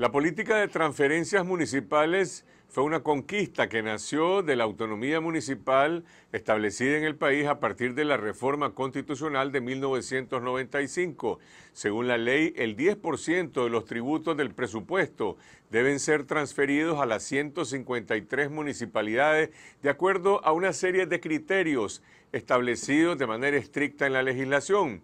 La política de transferencias municipales fue una conquista que nació de la autonomía municipal establecida en el país a partir de la reforma constitucional de 1995. Según la ley, el 10% de los tributos del presupuesto deben ser transferidos a las 153 municipalidades de acuerdo a una serie de criterios establecidos de manera estricta en la legislación.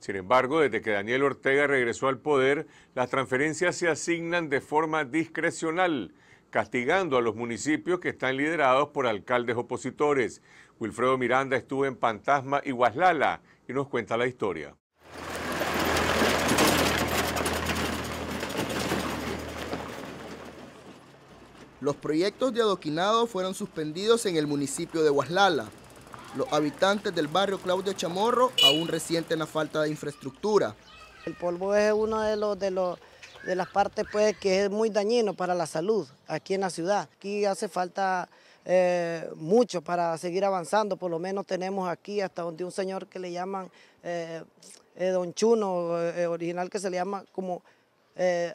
Sin embargo, desde que Daniel Ortega regresó al poder, las transferencias se asignan de forma discrecional, castigando a los municipios que están liderados por alcaldes opositores. Wilfredo Miranda estuvo en Pantasma y Guaslala y nos cuenta la historia. Los proyectos de adoquinado fueron suspendidos en el municipio de Huaslala los habitantes del barrio Claudio Chamorro aún resienten la falta de infraestructura. El polvo es uno de los, de los de las partes pues, que es muy dañino para la salud aquí en la ciudad. Aquí hace falta eh, mucho para seguir avanzando, por lo menos tenemos aquí hasta donde un señor que le llaman eh, eh, Don Chuno, original que se le llama como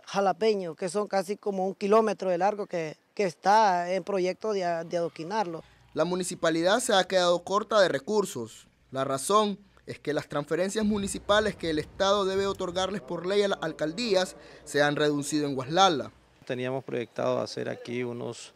jalapeño, que son casi como un kilómetro de largo que, está en proyecto de adoquinarlo. La municipalidad se ha quedado corta de recursos. La razón es que las transferencias municipales que el Estado debe otorgarles por ley a las alcaldías se han reducido en Guaslala. Teníamos proyectado hacer aquí unos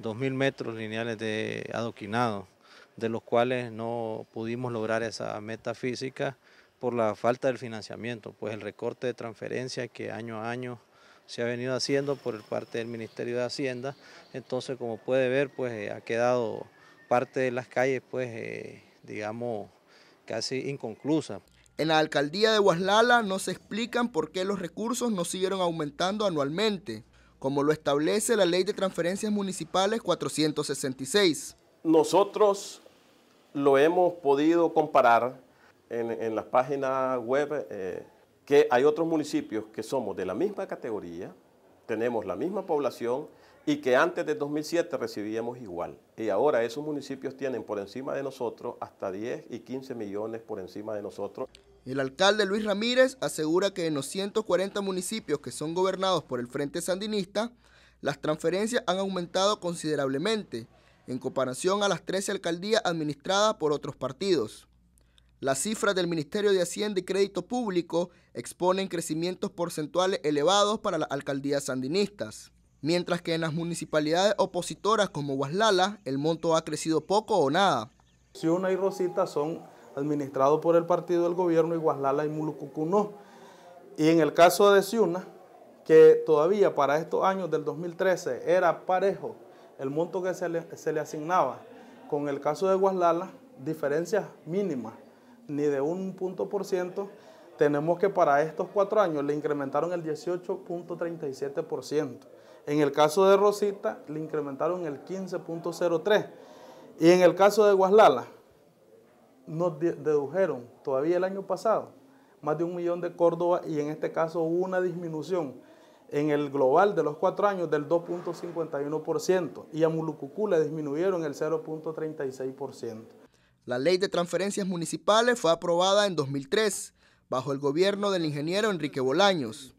2.000 metros lineales de adoquinado, de los cuales no pudimos lograr esa meta física por la falta del financiamiento, pues el recorte de transferencia que año a año se ha venido haciendo por parte del Ministerio de Hacienda, entonces como puede ver pues eh, ha quedado parte de las calles, pues, eh, digamos, casi inconclusa. En la alcaldía de Guaslala no se explican por qué los recursos no siguieron aumentando anualmente, como lo establece la Ley de Transferencias Municipales 466. Nosotros lo hemos podido comparar en, las páginas web eh, que hay otros municipios que somos de la misma categoría, tenemos la misma población, y que antes de 2007 recibíamos igual. Y ahora esos municipios tienen por encima de nosotros hasta 10 y 15 millones por encima de nosotros. El alcalde Luis Ramírez asegura que en los 140 municipios que son gobernados por el Frente Sandinista, las transferencias han aumentado considerablemente en comparación a las 13 alcaldías administradas por otros partidos. Las cifras del Ministerio de Hacienda y Crédito Público exponen crecimientos porcentuales elevados para las alcaldías sandinistas mientras que en las municipalidades opositoras como Guaslala el monto ha crecido poco o nada. Si y Rosita son administrados por el partido del gobierno y Guaslala y Mulucucuno. no. Y en el caso de Ciuna, que todavía para estos años del 2013 era parejo el monto que se le, asignaba, con el caso de Guaslala, diferencias mínimas, ni de un punto por ciento, tenemos que para estos cuatro años le incrementaron el 18.37%. por ciento. En el caso de Rosita le incrementaron el 15.03. Y en el caso de Guaslala nos dedujeron todavía el año pasado más de un millón de Córdoba y en este caso hubo una disminución en el global de los cuatro años del 2.51% y a Mulucucú le disminuyeron el 0.36%. La ley de transferencias municipales fue aprobada en 2003 bajo el gobierno del ingeniero Enrique Bolaños.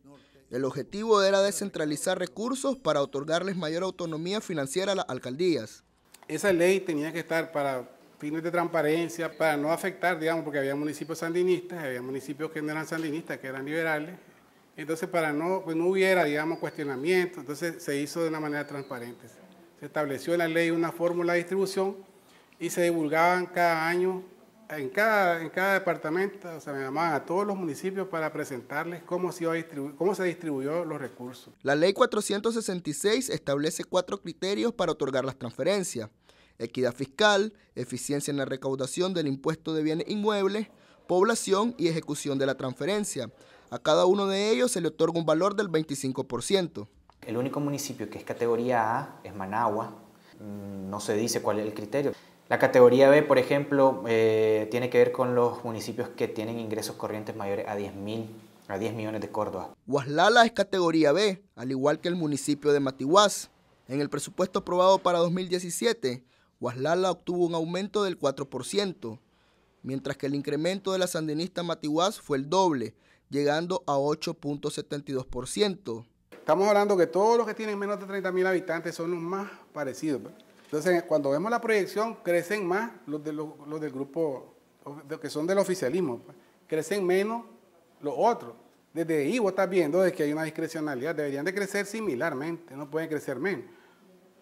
El objetivo era descentralizar recursos para otorgarles mayor autonomía financiera a las alcaldías. Esa ley tenía que estar para fines de transparencia, para no afectar, digamos, porque había municipios sandinistas, había municipios que no eran sandinistas, que eran liberales. Entonces, para no, pues no hubiera, digamos, cuestionamiento, entonces se hizo de una manera transparente. Se estableció en la ley una fórmula de distribución y se divulgaban cada año en cada, departamento, se sea, me llamaban a todos los municipios para presentarles cómo se, cómo se distribuyó los recursos. La ley 466 establece cuatro criterios para otorgar las transferencias. Equidad fiscal, eficiencia en la recaudación del impuesto de bienes inmuebles, población y ejecución de la transferencia. A cada uno de ellos se le otorga un valor del 25%. El único municipio que es categoría A es Managua. Mm, no se dice cuál es el criterio. La categoría B, por ejemplo, eh, tiene que ver con los municipios que tienen ingresos corrientes mayores a 10 a 10 millones de Córdoba. Huaslala es categoría B, al igual que el municipio de Matihuaz. En el presupuesto aprobado para 2017, Huaslala obtuvo un aumento del 4%, mientras que el incremento de la sandinista Matihuaz fue el doble, llegando a 8.72%. Estamos hablando que todos los que tienen menos de 30.000 habitantes son los más parecidos. Pues. Entonces, cuando vemos la proyección, crecen más los, del grupo, los que son del oficialismo, pues. crecen menos los otros. Desde ahí vos estás viendo de que hay una discrecionalidad, deberían de crecer similarmente, no pueden crecer menos.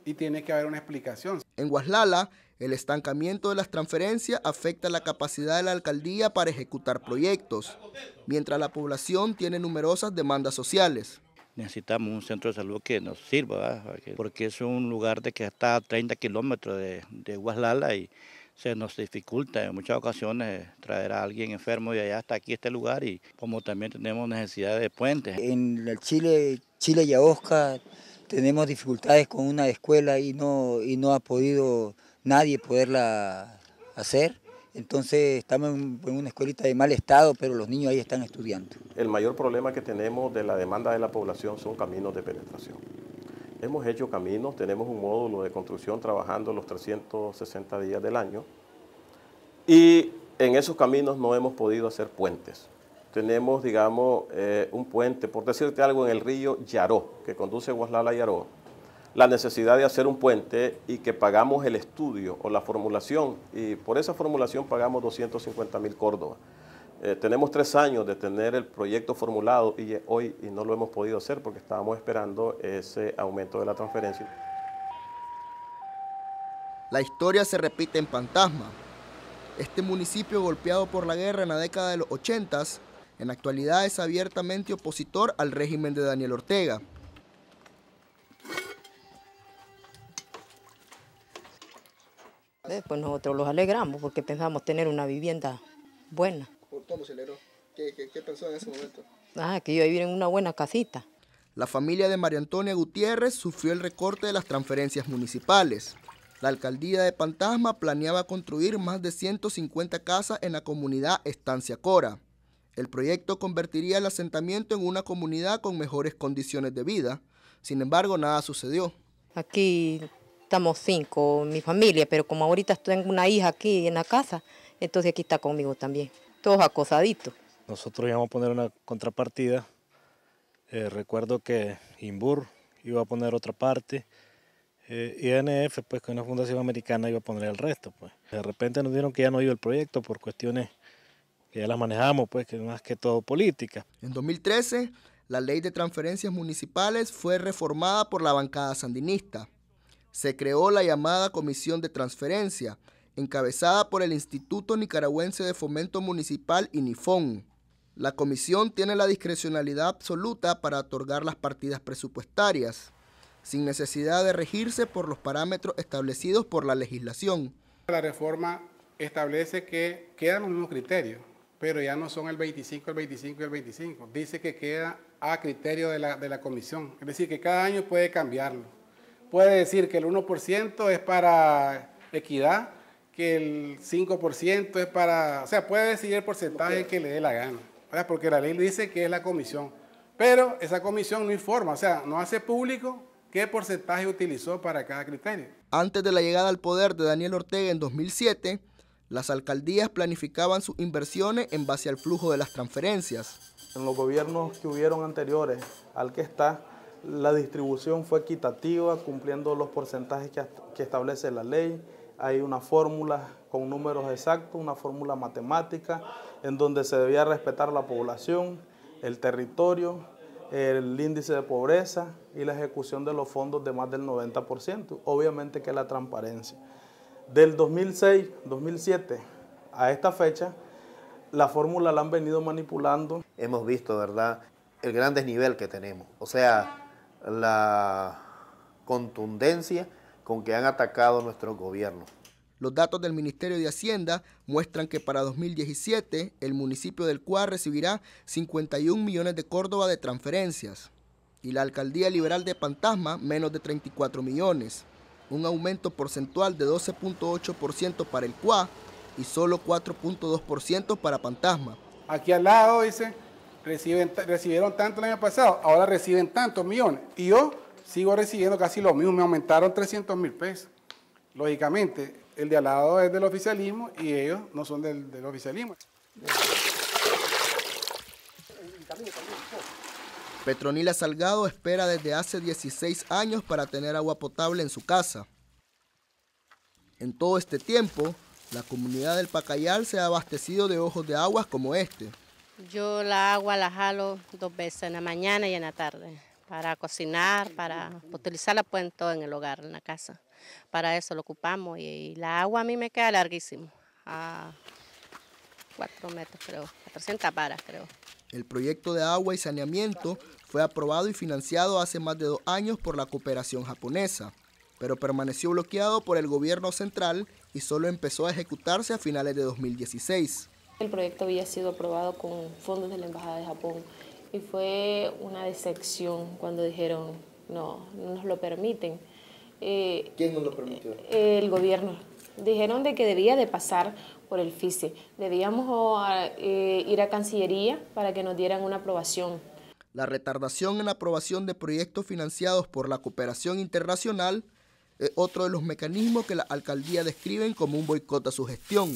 Y tiene que haber una explicación. En Guaslala, el estancamiento de las transferencias afecta la capacidad de la alcaldía para ejecutar proyectos, mientras la población tiene numerosas demandas sociales necesitamos un centro de salud que nos sirva, porque es un lugar de que está a 30 kilómetros de, de y se nos dificulta en muchas ocasiones traer a alguien enfermo de allá hasta aquí, este lugar, y como también tenemos necesidad de puentes. En Chile, Chile y Aosca tenemos dificultades con una escuela y no, y no ha podido nadie poderla hacer. Entonces estamos en, una escuelita de mal estado, pero los niños ahí están estudiando. El mayor problema que tenemos de la demanda de la población son caminos de penetración. Hemos hecho caminos, tenemos un módulo de construcción trabajando los 360 días del año y en esos caminos no hemos podido hacer puentes. Tenemos, digamos, eh, un puente, por decirte algo, en el río Yaró, que conduce a Guaslala-Yaró, la necesidad de hacer un puente y que pagamos el estudio o la formulación, y por esa formulación pagamos 250 mil Córdoba. Eh, tenemos tres años de tener el proyecto formulado y eh, hoy no lo hemos podido hacer porque estábamos esperando ese aumento de la transferencia. La historia se repite en fantasma. Este municipio golpeado por la guerra en la década de los 80 en la actualidad es abiertamente opositor al régimen de Daniel Ortega, pues nosotros los alegramos porque pensamos tener una vivienda buena. ¿Cómo se alegró? ¿Qué, qué pensó en ese momento? Ah, que iba a vivir en una buena casita. La familia de María Antonia Gutiérrez sufrió el recorte de las transferencias municipales. La alcaldía de Pantasma planeaba construir más de 150 casas en la comunidad Estancia Cora. El proyecto convertiría el asentamiento en una comunidad con mejores condiciones de vida. Sin embargo, nada sucedió. Aquí estamos cinco, mi familia, pero como ahorita tengo una hija aquí en la casa, entonces aquí está conmigo también, todos acosaditos. Nosotros íbamos a poner una contrapartida, eh, recuerdo que Imbur iba a poner otra parte, eh, INF, pues que una fundación americana iba a poner el resto. Pues. De repente nos dieron que ya no iba el proyecto por cuestiones que ya las manejamos, pues que más que todo política. En 2013, la ley de transferencias municipales fue reformada por la bancada sandinista se creó la llamada Comisión de Transferencia, encabezada por el Instituto Nicaragüense de Fomento Municipal y NIFON. La comisión tiene la discrecionalidad absoluta para otorgar las partidas presupuestarias, sin necesidad de regirse por los parámetros establecidos por la legislación. La reforma establece que quedan los mismos criterios, pero ya no son el 25, el 25 y el 25. Dice que queda a criterio de la, de la comisión, es decir, que cada año puede cambiarlo puede decir que el 1% es para equidad, que el 5% es para... O sea, puede decidir el porcentaje que le dé la gana, porque la ley dice que es la comisión. Pero esa comisión no informa, o sea, no hace público qué porcentaje utilizó para cada criterio. Antes de la llegada al poder de Daniel Ortega en 2007, las alcaldías planificaban sus inversiones en base al flujo de las transferencias. En los gobiernos que hubieron anteriores al que está, la distribución fue equitativa, cumpliendo los porcentajes que, establece la ley. Hay una fórmula con números exactos, una fórmula matemática, en donde se debía respetar la población, el territorio, el índice de pobreza y la ejecución de los fondos de más del 90%. Obviamente que la transparencia. Del 2006-2007 a esta fecha, la fórmula la han venido manipulando. Hemos visto, ¿verdad?, el gran desnivel que tenemos. O sea, la contundencia con que han atacado nuestro gobierno. Los datos del Ministerio de Hacienda muestran que para 2017 el municipio del Cuá recibirá 51 millones de Córdoba de transferencias y la alcaldía liberal de Pantasma menos de 34 millones, un aumento porcentual de 12.8% para el Cuá y solo 4.2% para Pantasma. Aquí al lado dice recibieron tanto el año pasado, ahora reciben tantos millones. Y yo sigo recibiendo casi lo mismo, me aumentaron 300 mil pesos. Lógicamente, el de al lado es del oficialismo y ellos no son del, del oficialismo. Petronila Salgado espera desde hace 16 años para tener agua potable en su casa. En todo este tiempo, la comunidad del Pacayal se ha abastecido de ojos de aguas como este. Yo la agua la jalo dos veces, en la mañana y en la tarde, para cocinar, para utilizarla pues todo en el hogar, en la casa. Para eso lo ocupamos y, la agua a mí me queda larguísimo, a cuatro metros creo, a 300 varas creo. El proyecto de agua y saneamiento fue aprobado y financiado hace más de dos años por la cooperación japonesa, pero permaneció bloqueado por el gobierno central y solo empezó a ejecutarse a finales de 2016. El proyecto había sido aprobado con fondos de la Embajada de Japón y fue una decepción cuando dijeron no, no nos lo permiten. Eh, ¿Quién nos lo permitió? el gobierno. Dijeron de que debía de pasar por el FICE. Debíamos eh, ir a Cancillería para que nos dieran una aprobación. La retardación en la aprobación de proyectos financiados por la cooperación internacional es otro de los mecanismos que la alcaldía describen como un boicot a su gestión.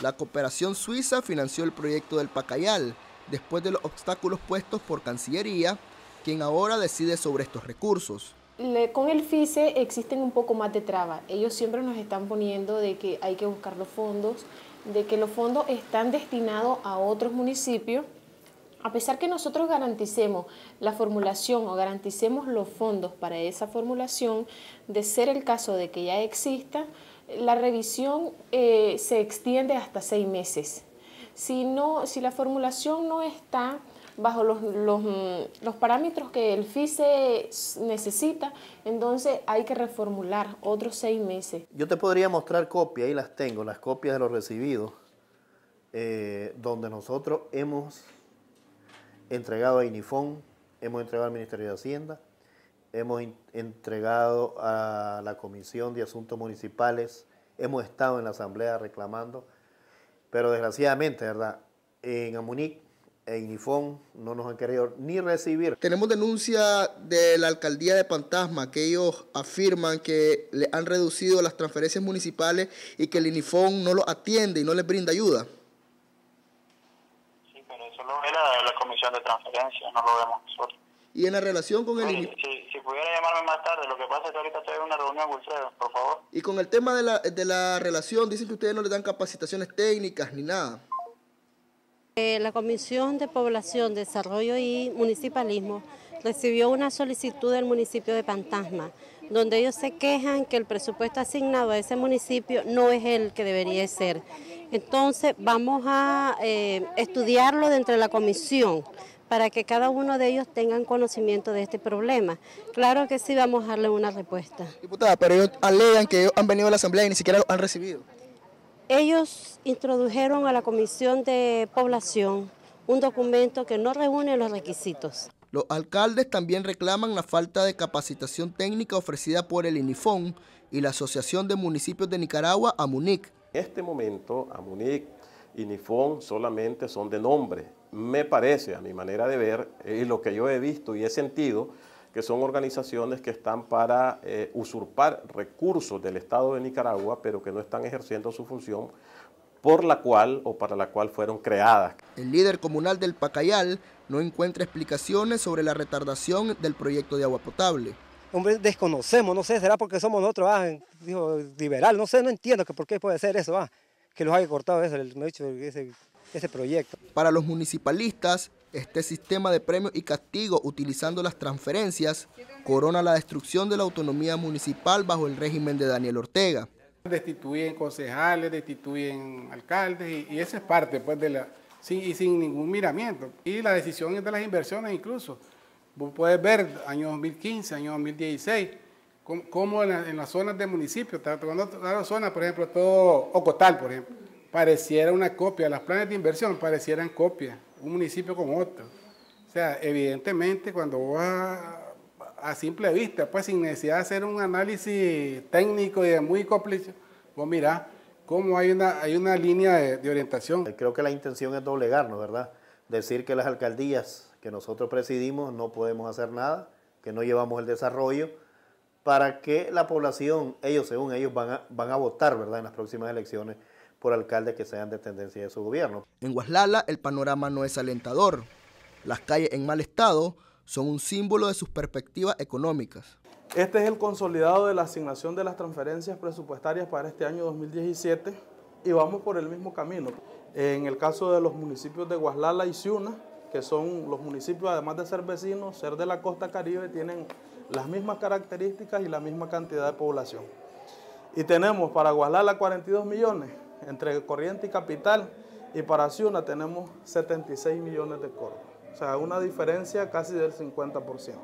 La cooperación suiza financió el proyecto del Pacayal, después de los obstáculos puestos por Cancillería, quien ahora decide sobre estos recursos. con el FICE existen un poco más de trabas. Ellos siempre nos están poniendo de que hay que buscar los fondos, de que los fondos están destinados a otros municipios. A pesar que nosotros garanticemos la formulación o garanticemos los fondos para esa formulación, de ser el caso de que ya exista, la revisión eh, se extiende hasta seis meses. Si, si la formulación no está bajo los, parámetros que el FISE necesita, entonces hay que reformular otros seis meses. Yo te podría mostrar copias, ahí las tengo, las copias de los recibidos, eh, donde nosotros hemos entregado a INIFON, hemos entregado al Ministerio de Hacienda, hemos entregado a la Comisión de Asuntos Municipales, hemos estado en la Asamblea reclamando, pero desgraciadamente, ¿verdad? En Amunic, en Inifon no nos han querido ni recibir. Tenemos denuncia de la alcaldía de Pantasma, que ellos afirman que le han reducido las transferencias municipales y que el INIFON no lo atiende y no les brinda ayuda. Sí, pero eso lo ve la, la Comisión de Transferencias, no lo vemos nosotros. Y en la relación con el... si, pudiera llamarme más tarde, lo que pasa es que ahorita estoy en una reunión con por favor. Y con el tema de la, relación, dicen que ustedes no le dan capacitaciones técnicas ni nada. Eh, la Comisión de Población, Desarrollo y Municipalismo recibió una solicitud del municipio de Pantasma, donde ellos se quejan que el presupuesto asignado a ese municipio no es el que debería ser. Entonces vamos a eh, estudiarlo dentro de la comisión para que cada uno de ellos tengan conocimiento de este problema. Claro que sí vamos a darle una respuesta. Diputada, pero ellos alegan que ellos han venido a la Asamblea y ni siquiera lo han recibido. Ellos introdujeron a la Comisión de Población un documento que no reúne los requisitos. Los alcaldes también reclaman la falta de capacitación técnica ofrecida por el INIFON y la Asociación de Municipios de Nicaragua, AMUNIC. En este momento, AMUNIC, INIFON solamente son de nombre, me parece, a mi manera de ver, y lo que yo he visto y he sentido, que son organizaciones que están para eh, usurpar recursos del Estado de Nicaragua, pero que no están ejerciendo su función por la cual o para la cual fueron creadas. El líder comunal del Pacayal no encuentra explicaciones sobre la retardación del proyecto de agua potable. Hombre, desconocemos, no sé, será porque somos nosotros, ah, dijo, liberal, no sé, no entiendo que por qué puede ser eso, ah, que los haya cortado eso, el, dicho, ese ese proyecto. Para los municipalistas, este sistema de premios y castigo utilizando las transferencias corona la destrucción de la autonomía municipal bajo el régimen de Daniel Ortega. Destituyen concejales, destituyen alcaldes y, esa es parte pues de la, sin, y sin ningún miramiento. Y la decisión es de las inversiones incluso. Vos puedes ver año 2015, año 2016, como en, las zonas de municipio, está las zonas, por ejemplo, todo Ocotal, por ejemplo pareciera una copia, las planes de inversión parecieran copia, un municipio con otro. O sea, evidentemente cuando vos a, simple vista, pues sin necesidad de hacer un análisis técnico y muy complejo, vos mirás cómo hay una, hay una línea de, orientación. Eh, creo que la intención es doblegarnos, ¿verdad? Decir que las alcaldías que nosotros presidimos no podemos hacer nada, que no llevamos el desarrollo, para que la población, ellos según ellos, van a, van a votar, ¿verdad? En las próximas elecciones por alcaldes que sean de tendencia de su gobierno. En Guaslala el panorama no es alentador. Las calles en mal estado son un símbolo de sus perspectivas económicas. Este es el consolidado de la asignación de las transferencias presupuestarias para este año 2017 y vamos por el mismo camino. En el caso de los municipios de Guaslala y Ciuna, que son los municipios, además de ser vecinos, ser de la costa caribe, tienen las mismas características y la misma cantidad de población. Y tenemos para Guaslala 42 millones, entre Corriente y Capital, y para Ciuna tenemos 76 millones de córdobas. O sea, una diferencia casi del 50%.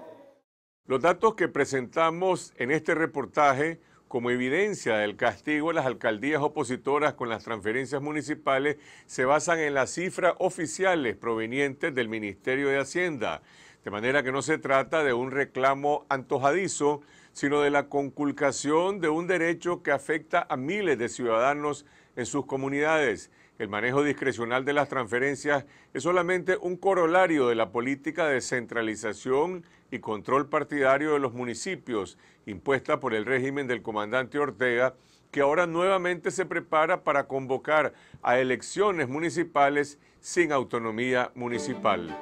Los datos que presentamos en este reportaje como evidencia del castigo a las alcaldías opositoras con las transferencias municipales se basan en las cifras oficiales provenientes del Ministerio de Hacienda, de manera que no se trata de un reclamo antojadizo, sino de la conculcación de un derecho que afecta a miles de ciudadanos en sus comunidades. El manejo discrecional de las transferencias es solamente un corolario de la política de centralización y control partidario de los municipios impuesta por el régimen del comandante Ortega, que ahora nuevamente se prepara para convocar a elecciones municipales sin autonomía municipal.